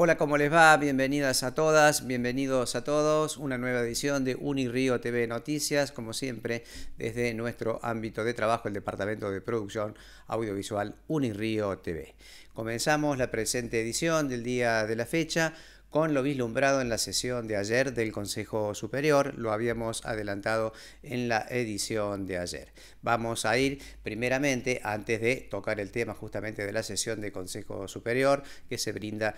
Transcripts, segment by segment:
Hola, ¿cómo les va? Bienvenidas a todas, bienvenidos a todos. Una nueva edición de Unirío TV Noticias, como siempre, desde nuestro ámbito de trabajo, el Departamento de Producción Audiovisual Unirío TV. Comenzamos la presente edición del día de la fecha con lo vislumbrado en la sesión de ayer del Consejo Superior, lo habíamos adelantado en la edición de ayer. Vamos a ir primeramente, antes de tocar el tema justamente de la sesión del Consejo Superior, que se brinda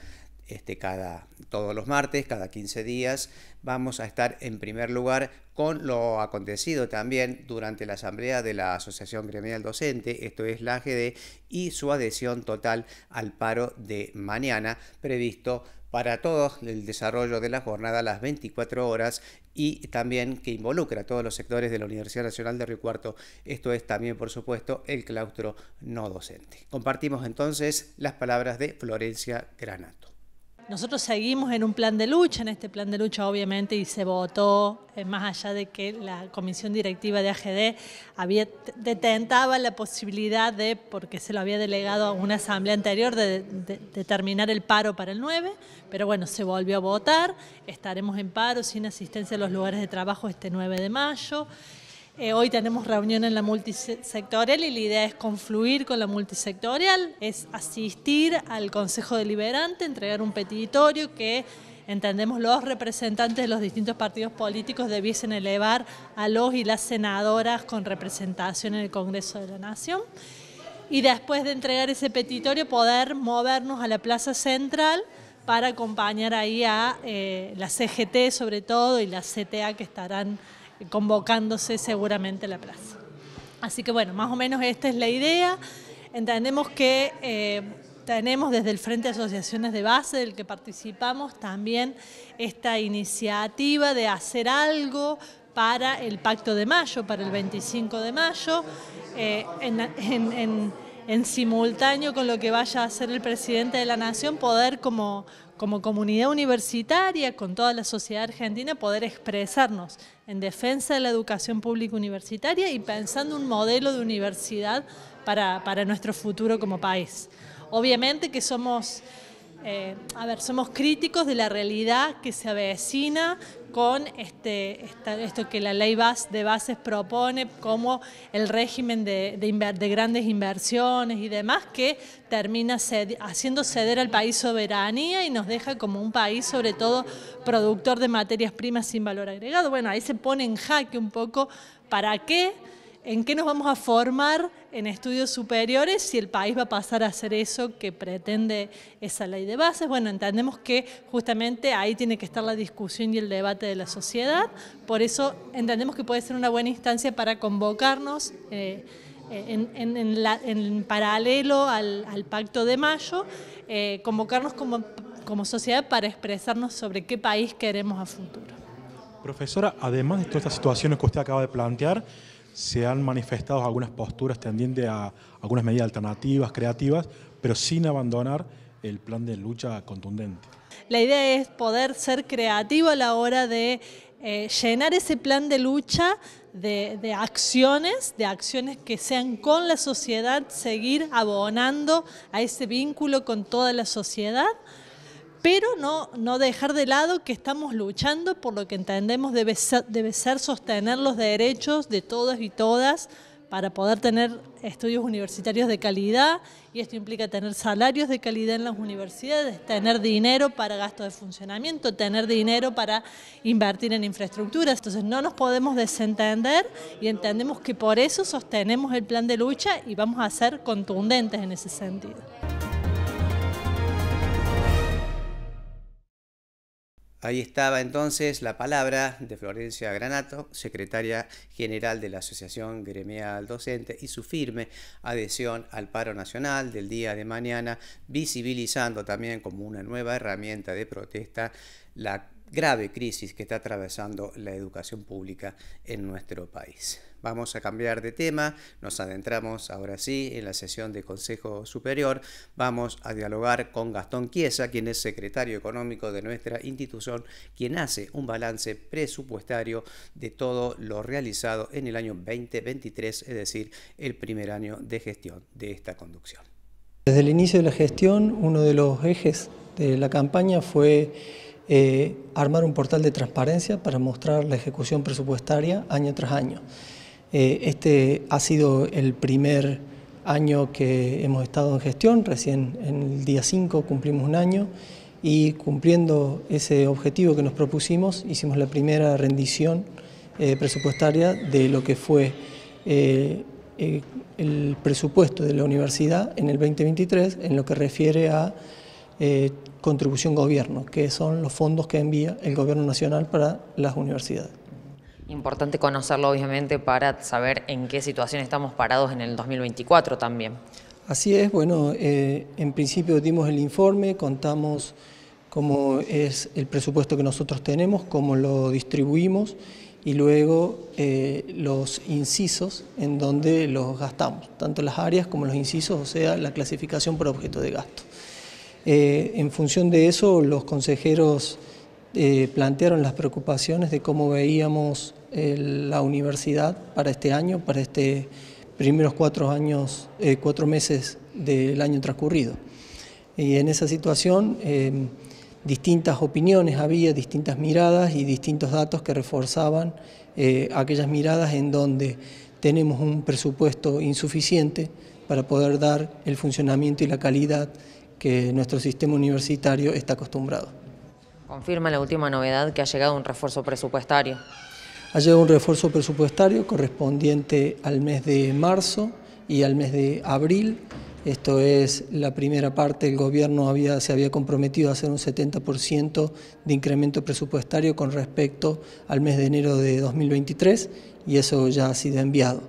este, cada, todos los martes, cada 15 días, vamos a estar en primer lugar con lo acontecido también durante la asamblea de la Asociación Gremial Docente, esto es la AGD, y su adhesión total al paro de mañana previsto para todo el desarrollo de la jornada a las 24 horas y también que involucra a todos los sectores de la Universidad Nacional de Río Cuarto. Esto es también, por supuesto, el claustro no docente. Compartimos entonces las palabras de Florencia Granato. Nosotros seguimos en un plan de lucha, en este plan de lucha obviamente, y se votó, eh, más allá de que la comisión directiva de AGD había detentaba la posibilidad de, porque se lo había delegado a una asamblea anterior, de, terminar el paro para el 9, pero bueno, se volvió a votar, estaremos en paro sin asistencia a los lugares de trabajo este 9 de mayo. Eh, hoy tenemos reunión en la multisectorial y la idea es confluir con la multisectorial, es asistir al Consejo Deliberante, entregar un petitorio que entendemos los representantes de los distintos partidos políticos debiesen elevar a los y las senadoras con representación en el Congreso de la Nación. Y después de entregar ese petitorio poder movernos a la Plaza Central para acompañar ahí a eh, la CGT sobre todo y la CTA que estarán convocándose seguramente la plaza. Así que bueno, más o menos esta es la idea. Entendemos que eh, tenemos desde el Frente de Asociaciones de Base, del que participamos, también esta iniciativa de hacer algo para el Pacto de Mayo, para el 25 de mayo, eh, en, en, simultáneo con lo que vaya a hacer el presidente de la Nación, poder como, como comunidad universitaria, con toda la sociedad argentina, poder expresarnos en defensa de la educación pública universitaria y pensando un modelo de universidad para, para nuestro futuro como país. Obviamente que somos eh, a ver, somos críticos de la realidad que se avecina con este, esto que la ley de bases propone, como el régimen de, grandes inversiones y demás, que termina haciendo ceder al país soberanía y nos deja como un país, sobre todo, productor de materias primas sin valor agregado. Bueno, ahí se pone en jaque un poco para qué en qué nos vamos a formar en estudios superiores si el país va a pasar a hacer eso que pretende esa ley de bases. Bueno, entendemos que justamente ahí tiene que estar la discusión y el debate de la sociedad, por eso entendemos que puede ser una buena instancia para convocarnos. Eh, eh, en, paralelo al, Pacto de Mayo, eh, convocarnos como, como sociedad para expresarnos sobre qué país queremos a futuro. Profesora, además de todas estas situaciones que usted acaba de plantear, se han manifestado algunas posturas tendientes a algunas medidas alternativas, creativas, pero sin abandonar el plan de lucha contundente. La idea es poder ser creativo a la hora de eh, llenar ese plan de lucha de, acciones, de acciones que sean con la sociedad, seguir abonando a ese vínculo con toda la sociedad pero no, no dejar de lado que estamos luchando por lo que entendemos debe ser, debe ser sostener los derechos de todas y todas para poder tener estudios universitarios de calidad y esto implica tener salarios de calidad en las universidades, tener dinero para gastos de funcionamiento, tener dinero para invertir en infraestructuras. Entonces no nos podemos desentender y entendemos que por eso sostenemos el plan de lucha y vamos a ser contundentes en ese sentido. Ahí estaba entonces la palabra de Florencia Granato, secretaria general de la Asociación Gremial Docente, y su firme adhesión al paro nacional del día de mañana, visibilizando también como una nueva herramienta de protesta la grave crisis que está atravesando la educación pública en nuestro país. Vamos a cambiar de tema, nos adentramos ahora sí en la sesión de Consejo Superior, vamos a dialogar con Gastón Quiesa, quien es secretario económico de nuestra institución, quien hace un balance presupuestario de todo lo realizado en el año 2023, es decir, el primer año de gestión de esta conducción. Desde el inicio de la gestión, uno de los ejes de la campaña fue eh, armar un portal de transparencia para mostrar la ejecución presupuestaria año tras año. Eh, este ha sido el primer año que hemos estado en gestión, recién en el día 5 cumplimos un año y cumpliendo ese objetivo que nos propusimos hicimos la primera rendición eh, presupuestaria de lo que fue eh, el presupuesto de la universidad en el 2023 en lo que refiere a contribución gobierno, que son los fondos que envía el gobierno nacional para las universidades. Importante conocerlo, obviamente, para saber en qué situación estamos parados en el 2024 también. Así es, bueno, eh, en principio dimos el informe, contamos cómo es el presupuesto que nosotros tenemos, cómo lo distribuimos y luego eh, los incisos en donde los gastamos, tanto las áreas como los incisos, o sea, la clasificación por objeto de gasto. Eh, en función de eso, los consejeros plantearon las preocupaciones de cómo veíamos la universidad para este año, para este primeros cuatro, años, eh, cuatro meses del año transcurrido. Y en esa situación em, distintas opiniones había, distintas miradas y distintos datos que reforzaban eh, aquellas miradas en donde tenemos un presupuesto insuficiente para poder dar el funcionamiento y la calidad que nuestro sistema universitario está acostumbrado. Confirma la última novedad que ha llegado un refuerzo presupuestario. Ha llegado un refuerzo presupuestario correspondiente al mes de marzo y al mes de abril. Esto es la primera parte, el gobierno se había comprometido a hacer un 70% de incremento presupuestario con respecto al mes de enero de 2023 y eso ya ha sido enviado.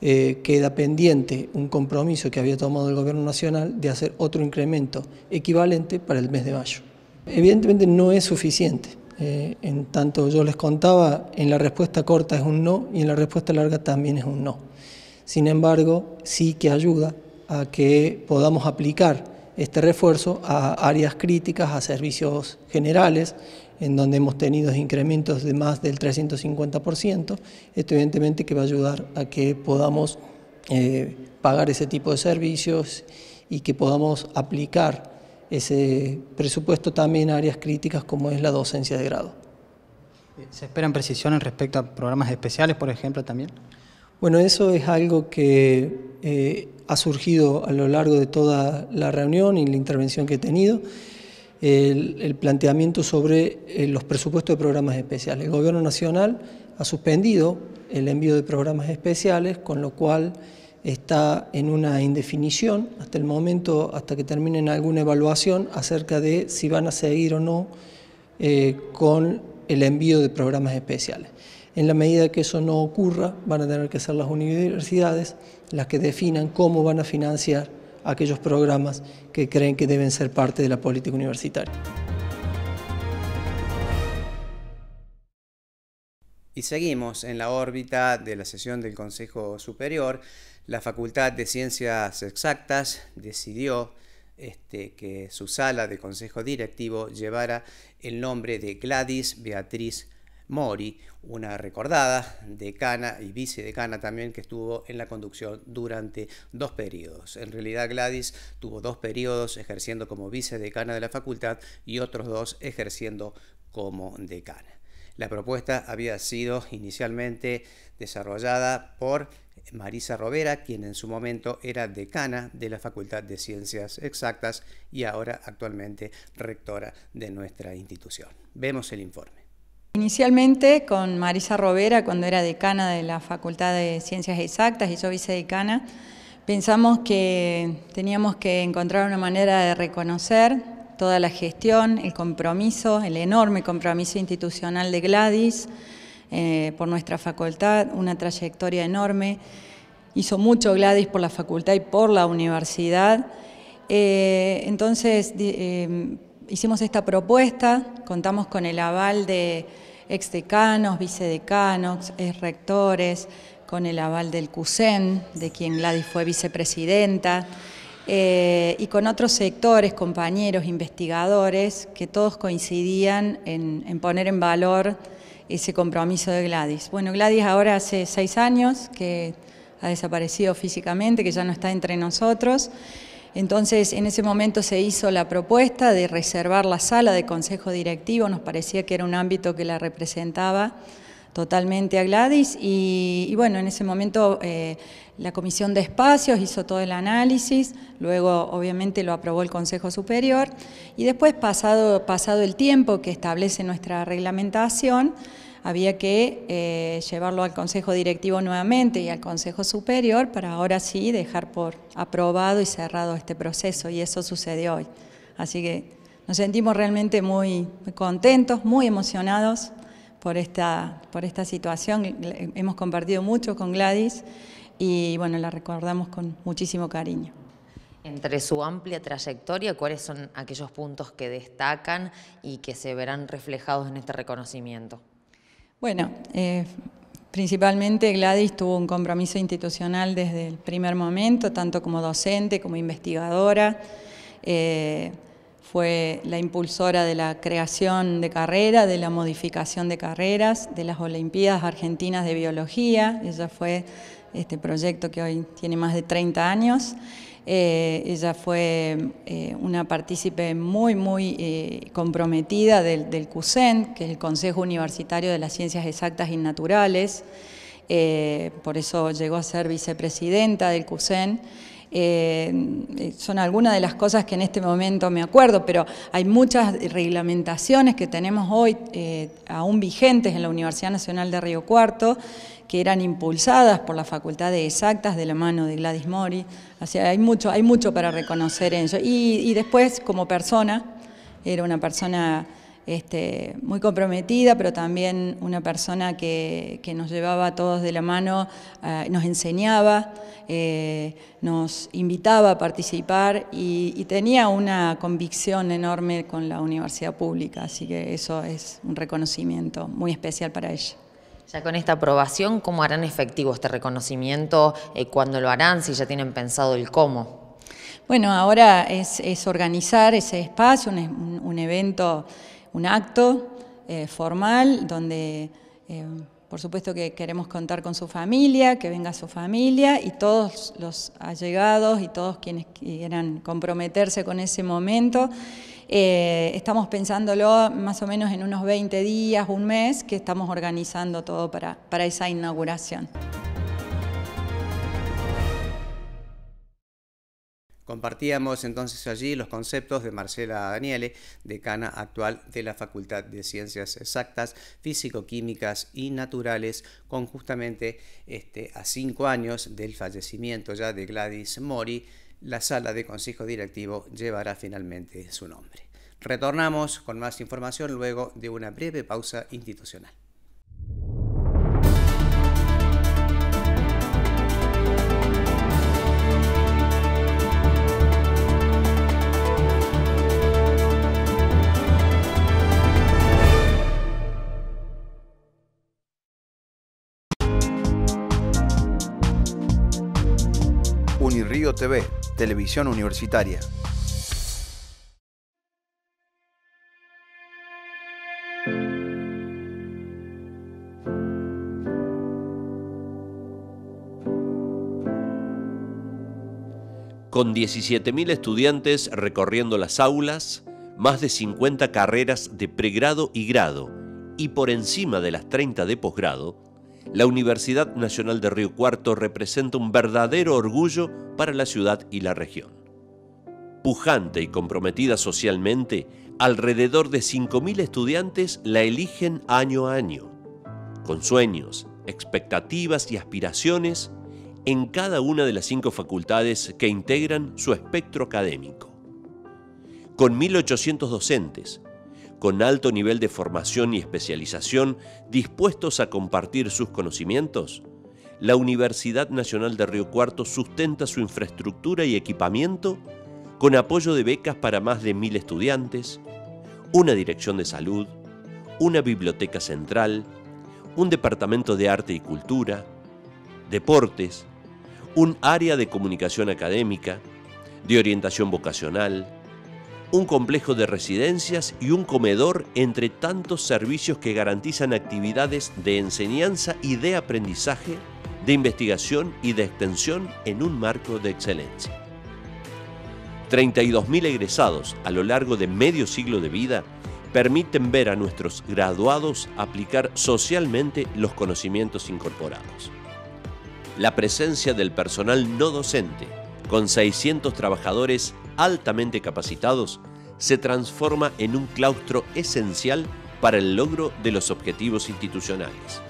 Eh, queda pendiente un compromiso que había tomado el gobierno nacional de hacer otro incremento equivalente para el mes de mayo. Evidentemente no es suficiente eh, en tanto yo les contaba, en la respuesta corta es un no y en la respuesta larga también es un no. Sin embargo, sí que ayuda a que podamos aplicar este refuerzo a áreas críticas, a servicios generales, en donde hemos tenido incrementos de más del 350%, esto evidentemente que va a ayudar a que podamos eh, pagar ese tipo de servicios y que podamos aplicar ese presupuesto también a áreas críticas como es la docencia de grado. ¿Se esperan precisiones respecto a programas especiales, por ejemplo, también? Bueno, eso es algo que eh, ha surgido a lo largo de toda la reunión y la intervención que he tenido, el, planteamiento sobre eh, los presupuestos de programas especiales. El Gobierno Nacional ha suspendido el envío de programas especiales, con lo cual está en una indefinición hasta el momento, hasta que terminen alguna evaluación acerca de si van a seguir o no eh, con el envío de programas especiales. En la medida que eso no ocurra, van a tener que ser las universidades las que definan cómo van a financiar aquellos programas que creen que deben ser parte de la política universitaria. Y seguimos en la órbita de la sesión del Consejo Superior la Facultad de Ciencias Exactas decidió este, que su sala de consejo directivo llevara el nombre de Gladys Beatriz Mori, una recordada decana y vicedecana también que estuvo en la conducción durante dos periodos. En realidad Gladys tuvo dos periodos ejerciendo como vicedecana de la facultad y otros dos ejerciendo como decana. La propuesta había sido inicialmente desarrollada por Marisa Robera, quien en su momento era decana de la Facultad de Ciencias Exactas y ahora actualmente rectora de nuestra institución. Vemos el informe. Inicialmente con Marisa Robera, cuando era decana de la Facultad de Ciencias Exactas y yo vicedecana, pensamos que teníamos que encontrar una manera de reconocer toda la gestión, el compromiso, el enorme compromiso institucional de Gladys, eh, por nuestra facultad, una trayectoria enorme. Hizo mucho Gladys por la facultad y por la universidad. Eh, entonces em, hicimos esta propuesta, contamos con el aval de exdecanos, vicedecanos, rectores con el aval del CUSEN, de quien Gladys fue vicepresidenta. Eh, y con otros sectores, compañeros, investigadores, que todos coincidían en poner en valor ese compromiso de Gladys. Bueno, Gladys ahora hace seis años que ha desaparecido físicamente, que ya no está entre nosotros. Entonces, en ese momento se hizo la propuesta de reservar la sala de consejo directivo, nos parecía que era un ámbito que la representaba totalmente a Gladys y, bueno, en ese momento eh, la Comisión de Espacios hizo todo el análisis, luego obviamente lo aprobó el Consejo Superior y después pasado, pasado el tiempo que establece nuestra reglamentación, había que eh, llevarlo al Consejo Directivo nuevamente y al Consejo Superior para ahora sí dejar por aprobado y cerrado este proceso y eso sucedió hoy. Así que nos sentimos realmente muy contentos, muy emocionados por esta, por esta situación. Hemos compartido mucho con Gladys y bueno, la recordamos con muchísimo cariño. Entre su amplia trayectoria, ¿cuáles son aquellos puntos que destacan y que se verán reflejados en este reconocimiento? Bueno, eh, principalmente Gladys tuvo un compromiso institucional desde el primer momento, tanto como docente como investigadora. Eh, fue la impulsora de la creación de carrera, de la modificación de carreras, de las Olimpiadas Argentinas de Biología. Ella fue este proyecto que hoy tiene más de 30 años. Eh, ella fue eh, una partícipe muy, muy eh, comprometida del, del, CUSEN, que es el Consejo Universitario de las Ciencias Exactas y Naturales. por eso llegó a ser vicepresidenta del CUSEN. Eh, eh, son algunas de las cosas que en este momento me acuerdo, pero hay muchas reglamentaciones que tenemos hoy eh, aún vigentes en la Universidad Nacional de Río Cuarto, que eran impulsadas por la Facultad de Exactas de la mano de Gladys Mori. Así hay mucho, hay mucho para reconocer en ello. y después, como persona, era una persona este, muy comprometida, pero también una persona que, nos llevaba a todos de la mano, eh, nos enseñaba, eh, nos invitaba a participar y, tenía una convicción enorme con la universidad pública, así que eso es un reconocimiento muy especial para ella. Ya con esta aprobación, ¿cómo harán efectivo este reconocimiento? Eh, ¿Cuándo lo harán? Si ya tienen pensado el cómo. Bueno, ahora es, organizar ese espacio, un evento un acto eh, formal donde, eh, por supuesto que queremos contar con su familia, que venga su familia y todos los allegados y todos quienes quieran comprometerse con ese momento. Eh, estamos pensándolo más o menos en unos 20 días, un mes, que estamos organizando todo para esa inauguración. Compartíamos entonces allí los conceptos de Marcela Daniele, decana actual de la Facultad de Ciencias Exactas, Físico-Químicas y Naturales, con justamente este, a cinco años del fallecimiento ya de Gladys Mori, la sala de consejo directivo llevará finalmente su nombre. Retornamos con más información luego de una breve pausa institucional. TV, Televisión Universitaria. Con 17.000 estudiantes recorriendo las aulas, más de 50 carreras de pregrado y grado y por encima de las 30 de posgrado, la Universidad Nacional de Río Cuarto representa un verdadero orgullo para la ciudad y la región. Pujante y comprometida socialmente, alrededor de 5.000 estudiantes la eligen año a año, con sueños, expectativas y aspiraciones en cada una de las cinco facultades que integran su espectro académico. Con 1.800 docentes, con alto nivel de formación y especialización dispuestos a compartir sus conocimientos? La Universidad Nacional de Río Cuarto sustenta su infraestructura y equipamiento con apoyo de becas para más de mil estudiantes, una dirección de salud, una biblioteca central, un departamento de arte y cultura, deportes, un área de comunicación académica, de orientación vocacional, un complejo de residencias y un comedor entre tantos servicios que garantizan actividades de enseñanza y de aprendizaje, de investigación y de extensión en un marco de excelencia. 32.000 egresados a lo largo de medio siglo de vida permiten ver a nuestros graduados aplicar socialmente los conocimientos incorporados. La presencia del personal no docente, con 600 trabajadores altamente capacitados se transforma en un claustro esencial para el logro de los objetivos institucionales.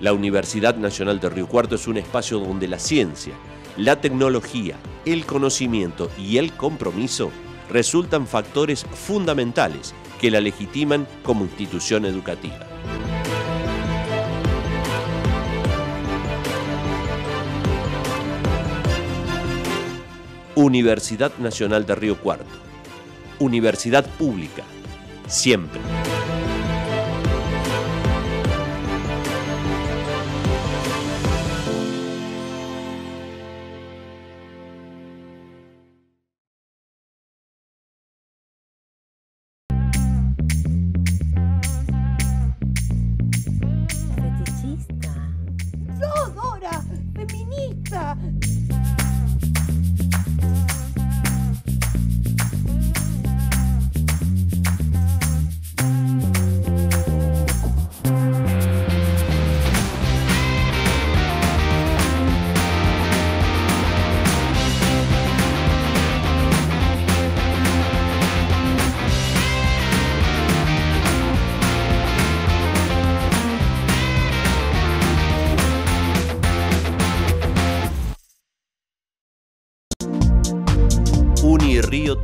La Universidad Nacional de Río Cuarto es un espacio donde la ciencia, la tecnología, el conocimiento y el compromiso resultan factores fundamentales que la legitiman como institución educativa. Universidad Nacional de Río Cuarto. Universidad Pública. Siempre.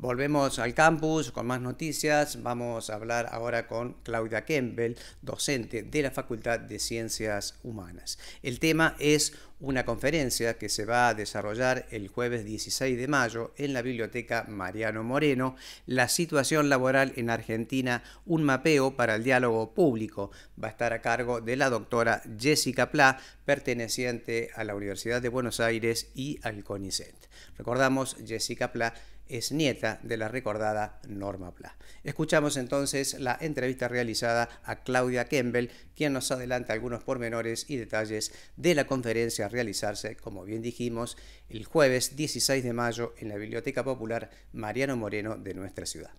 Volvemos al campus con más noticias. Vamos a hablar ahora con Claudia Kemble, docente de la Facultad de Ciencias Humanas. El tema es una conferencia que se va a desarrollar el jueves 16 de mayo en la Biblioteca Mariano Moreno, La situación laboral en Argentina, un mapeo para el diálogo público. Va a estar a cargo de la doctora Jessica Pla, perteneciente a la Universidad de Buenos Aires y al CONICET. Recordamos, Jessica Pla es nieta de la recordada Norma Pla. Escuchamos entonces la entrevista realizada a Claudia Kembel, quien nos adelanta algunos pormenores y detalles de la conferencia a realizarse, como bien dijimos, el jueves 16 de mayo en la Biblioteca Popular Mariano Moreno de nuestra ciudad.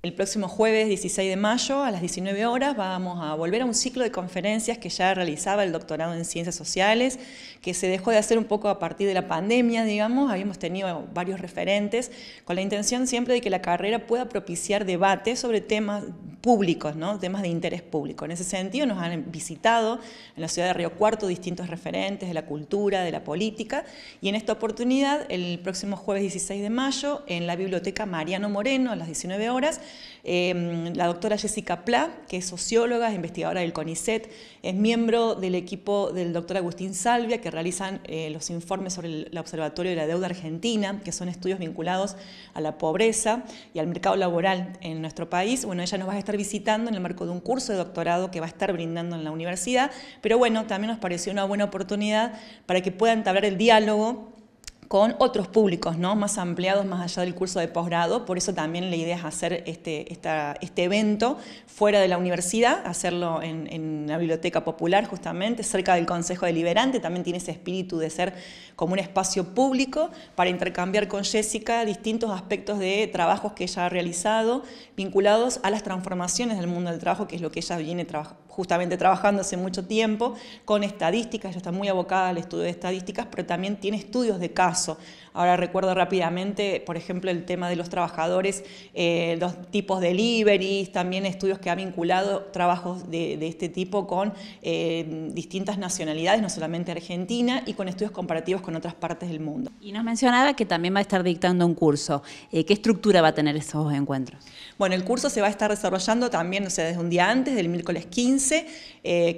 El próximo jueves 16 de mayo a las 19 horas vamos a volver a un ciclo de conferencias que ya realizaba el doctorado en Ciencias Sociales, que se dejó de hacer un poco a partir de la pandemia, digamos, habíamos tenido varios referentes, con la intención siempre de que la carrera pueda propiciar debates sobre temas públicos, ¿no? temas de interés público. En ese sentido nos han visitado en la ciudad de Río Cuarto distintos referentes de la cultura, de la política, y en esta oportunidad, el próximo jueves 16 de mayo, en la Biblioteca Mariano Moreno, a las 19 horas, em, la doctora Jessica Pla, que es socióloga, investigadora del CONICET, es miembro del equipo del doctor Agustín Salvia, que realizan eh, los informes sobre el Observatorio de la Deuda Argentina, que son estudios vinculados a la pobreza y al mercado laboral en nuestro país. Bueno, ella nos va a estar visitando en el marco de un curso de doctorado que va a estar brindando en la universidad, pero bueno, también nos pareció una buena oportunidad para que puedan entablar el diálogo con otros públicos, ¿no? más ampliados, más allá del curso de posgrado. Por eso también la idea es hacer este, este evento fuera de la universidad, hacerlo en, en la Biblioteca Popular justamente, cerca del Consejo Deliberante. También tiene ese espíritu de ser como un espacio público para intercambiar con Jessica distintos aspectos de trabajos que ella ha realizado vinculados a las transformaciones del mundo del trabajo, que es lo que ella viene trabajando justamente trabajando hace mucho tiempo con estadísticas, ella está muy abocada al estudio de estadísticas, pero también tiene estudios de caso. Ahora recuerdo rápidamente, por ejemplo, el tema de los trabajadores, eh, los tipos de deliveries, también estudios que ha vinculado trabajos de, este tipo con eh, distintas nacionalidades, no solamente Argentina, y con estudios comparativos con otras partes del mundo. Y nos mencionaba que también va a estar dictando un curso. Eh, ¿Qué estructura va a tener esos encuentros? Bueno, el curso se va a estar desarrollando también, o sea, desde un día antes, del miércoles 15,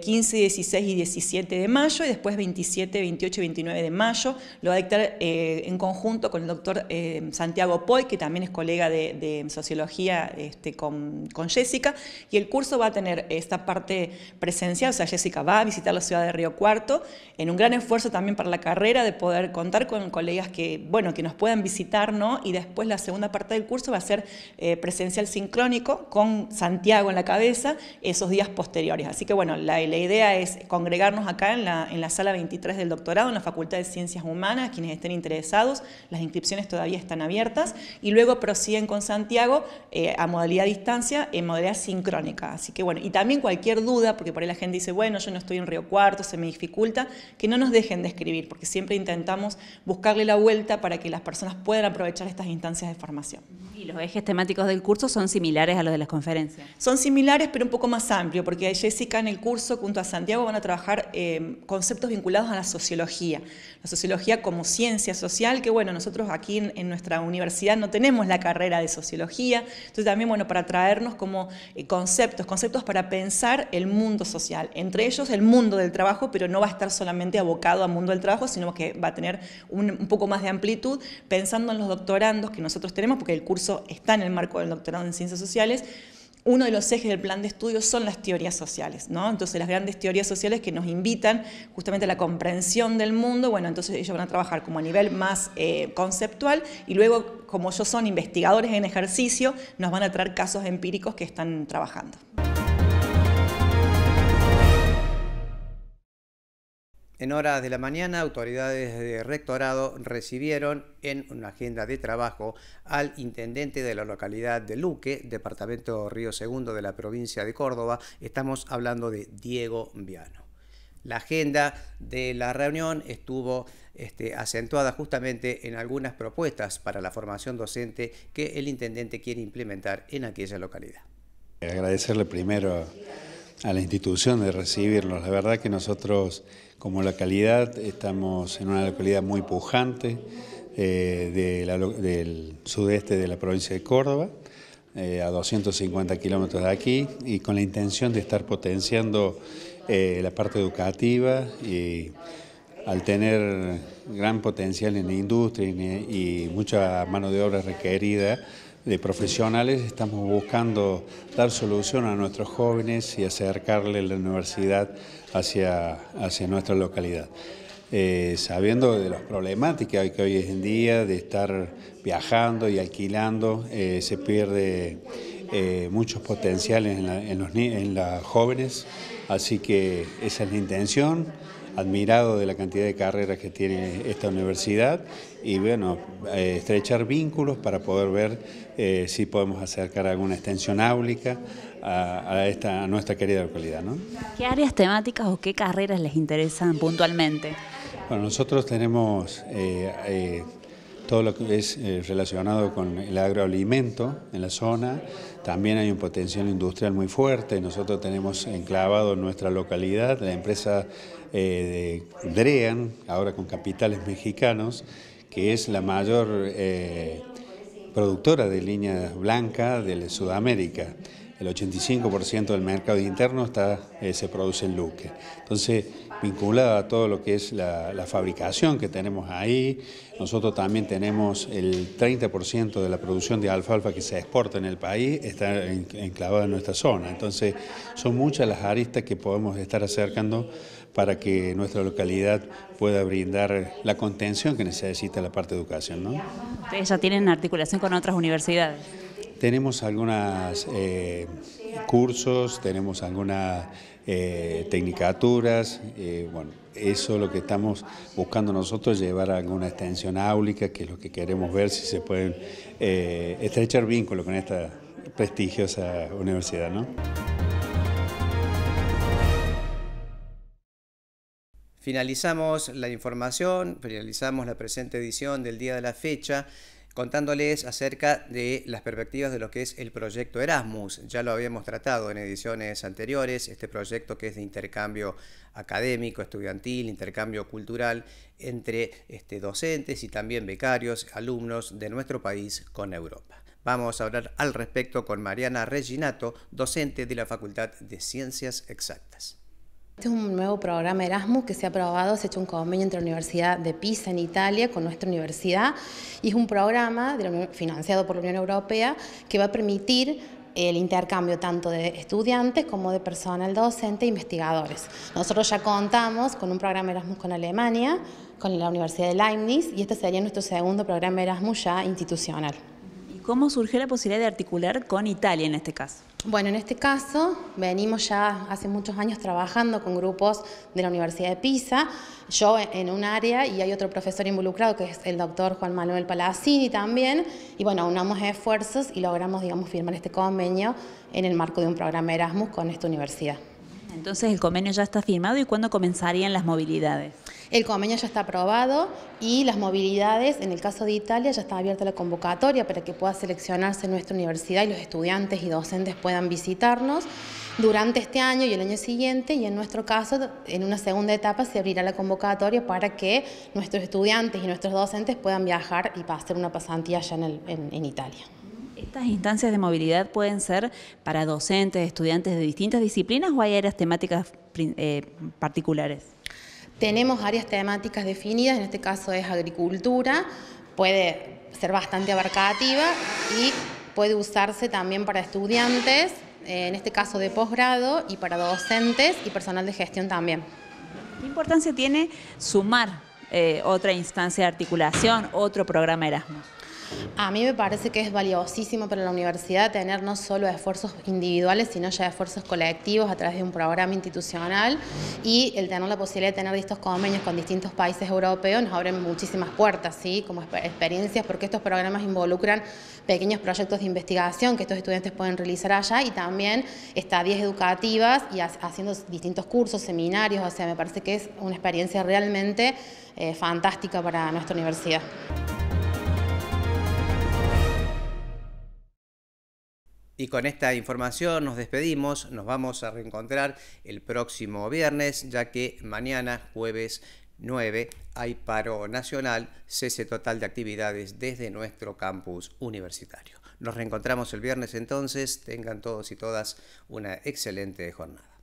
15, 16 y 17 de mayo, y después 27, 28 y 29 de mayo. Lo va a dictar eh, en conjunto con el doctor eh, Santiago Poy, que también es colega de, Sociología este, con, con, Jessica, y el curso va a tener esta parte presencial, o sea, Jessica va a visitar la ciudad de Río Cuarto, en un gran esfuerzo también para la carrera de poder contar con colegas que, bueno, que nos puedan visitar, ¿no? Y después la segunda parte del curso va a ser eh, presencial sincrónico con Santiago en la cabeza esos días posteriores. Así que bueno, la, idea es congregarnos acá en la, en la sala 23 del doctorado, en la Facultad de Ciencias Humanas, quienes estén interesados, las inscripciones todavía están abiertas y luego prosiguen con Santiago eh, a modalidad distancia, en modalidad sincrónica. Así que bueno, y también cualquier duda, porque por ahí la gente dice, bueno, yo no estoy en Río Cuarto, se me dificulta, que no nos dejen de escribir, porque siempre intentamos buscarle la vuelta para que las personas puedan aprovechar estas instancias de formación. Y los ejes temáticos del curso son son similares a los de las conferencias? Son similares, pero un poco más amplio, porque Jessica en el curso junto a Santiago van a trabajar em, conceptos vinculados a la sociología. La sociología como ciencia social, que bueno, nosotros aquí en, nuestra universidad no tenemos la carrera de sociología, entonces también bueno, para traernos como eh, conceptos, conceptos para pensar el mundo social, entre ellos el mundo del trabajo, pero no va a estar solamente abocado al mundo del trabajo, sino que va a tener un, un poco más de amplitud, pensando en los doctorandos que nosotros tenemos, porque el curso está en el marco del doctorado ciencias sociales, uno de los ejes del plan de estudio son las teorías sociales, ¿no? Entonces, las grandes teorías sociales que nos invitan justamente a la comprensión del mundo, bueno, entonces ellos van a trabajar como a nivel más eh, conceptual y luego, como ellos son investigadores en ejercicio, nos van a traer casos empíricos que están trabajando. En horas de la mañana, autoridades de rectorado recibieron en una agenda de trabajo al intendente de la localidad de Luque, departamento Río Segundo de la provincia de Córdoba. Estamos hablando de Diego Viano. La agenda de la reunión estuvo este, acentuada justamente en algunas propuestas para la formación docente que el intendente quiere implementar en aquella localidad. Agradecerle primero a la institución de recibirnos. La verdad que nosotros como localidad estamos en una localidad muy pujante eh, del sudeste de la provincia de Córdoba, eh, a 250 kilómetros de aquí, y con la intención de estar potenciando eh, la parte educativa y al tener gran potencial en la industria y mucha mano de obra requerida, de profesionales estamos buscando dar solución a nuestros jóvenes y acercarle la universidad hacia, hacia nuestra localidad. Eh, sabiendo de las problemáticas que hoy en día, de estar viajando y alquilando, eh, se pierde eh, muchos potenciales en, los en las jóvenes, así que esa es la intención admirado de la cantidad de carreras que tiene esta universidad y bueno, eh, estrechar vínculos para poder ver eh, si podemos acercar alguna extensión áulica a, esta, nuestra querida localidad. ¿Qué áreas temáticas o qué carreras les interesan puntualmente? Bueno, nosotros tenemos eh, todo lo que es relacionado con el agroalimento en la zona, también hay un potencial industrial muy fuerte, nosotros tenemos enclavado en nuestra localidad la empresa de Drean, ahora con capitales mexicanos, que es la mayor eh, productora de líneas blancas de Sudamérica. El 85% del mercado interno está, eh, se produce en Luque. Entonces, vinculada a todo lo que es la, la, fabricación que tenemos ahí. Nosotros también tenemos el 30% de la producción de alfalfa que se exporta en el país, está enclavada en nuestra zona. Entonces, son muchas las aristas que podemos estar acercando para que nuestra localidad pueda brindar la contención que necesita la parte de educación. ¿no? ya tienen articulación con otras universidades? Tenemos algunos eh, cursos, tenemos algunas eh, tecnicaturas, eh, eso lo que estamos buscando nosotros, llevar alguna extensión áulica, que es lo que queremos ver si se pueden eh, estrechar vínculos con esta prestigiosa universidad, Finalizamos la información, finalizamos la presente edición del día de la fecha contándoles acerca de las perspectivas de lo que es el proyecto Erasmus. Ya lo habíamos tratado en ediciones anteriores, este proyecto que es de intercambio académico, estudiantil, intercambio cultural entre este, docentes y también becarios, alumnos de nuestro país con Europa. Vamos a hablar al respecto con Mariana Reginato, docente de la Facultad de Ciencias Exactas. Este es un nuevo programa Erasmus que se ha aprobado, se ha hecho un convenio entre la Universidad de Pisa en Italia con nuestra universidad y es un programa financiado por la Unión Europea que va a permitir el intercambio tanto de estudiantes como de personal docente e investigadores. Nosotros ya contamos con un programa Erasmus con Alemania, con la Universidad de Leibniz, y este sería nuestro segundo programa Erasmus ya institucional cómo surgió la posibilidad de articular con Italia en este caso? Bueno, en este caso venimos ya hace muchos años trabajando con grupos de la Universidad de Pisa, yo en un área y hay otro profesor involucrado que es el doctor Juan Manuel Palazzini también, y bueno, unamos esfuerzos y logramos, digamos, firmar este convenio en el marco de un programa Erasmus con esta universidad. Entonces el convenio ya está firmado y ¿cuándo comenzarían las movilidades? El convenio ya está aprobado y las movilidades, en el caso de Italia, ya está abierta la convocatoria para que pueda seleccionarse nuestra universidad y los estudiantes y docentes puedan visitarnos durante este año y el año siguiente y en nuestro caso, en una segunda etapa, se abrirá la convocatoria para que nuestros estudiantes y nuestros docentes puedan viajar y hacer una pasantía allá en, Italia. ¿Estas instancias de movilidad pueden ser para docentes, estudiantes de distintas disciplinas o hay áreas temáticas eh, particulares? Tenemos áreas temáticas definidas, en este caso es agricultura, puede ser bastante abarcativa y puede usarse también para estudiantes, eh, en este caso de posgrado, y para docentes y personal de gestión también. ¿Qué importancia tiene sumar eh, otra instancia de articulación, otro programa Erasmus? A mí me parece que es valiosísimo para la universidad tener no solo esfuerzos individuales, sino ya esfuerzos colectivos a través de un programa institucional y el tener la posibilidad de tener estos convenios con distintos países europeos nos abren muchísimas puertas, ¿sí? como experiencias, porque estos programas involucran pequeños proyectos de investigación que estos estudiantes pueden realizar allá y también estadías educativas y haciendo distintos cursos, seminarios, o sea, me parece que es una experiencia realmente eh, fantástica para nuestra universidad. Y con esta información nos despedimos, nos vamos a reencontrar el próximo viernes, ya que mañana, jueves 9, hay paro nacional, cese total de actividades desde nuestro campus universitario. Nos reencontramos el viernes entonces, tengan todos y todas una excelente jornada.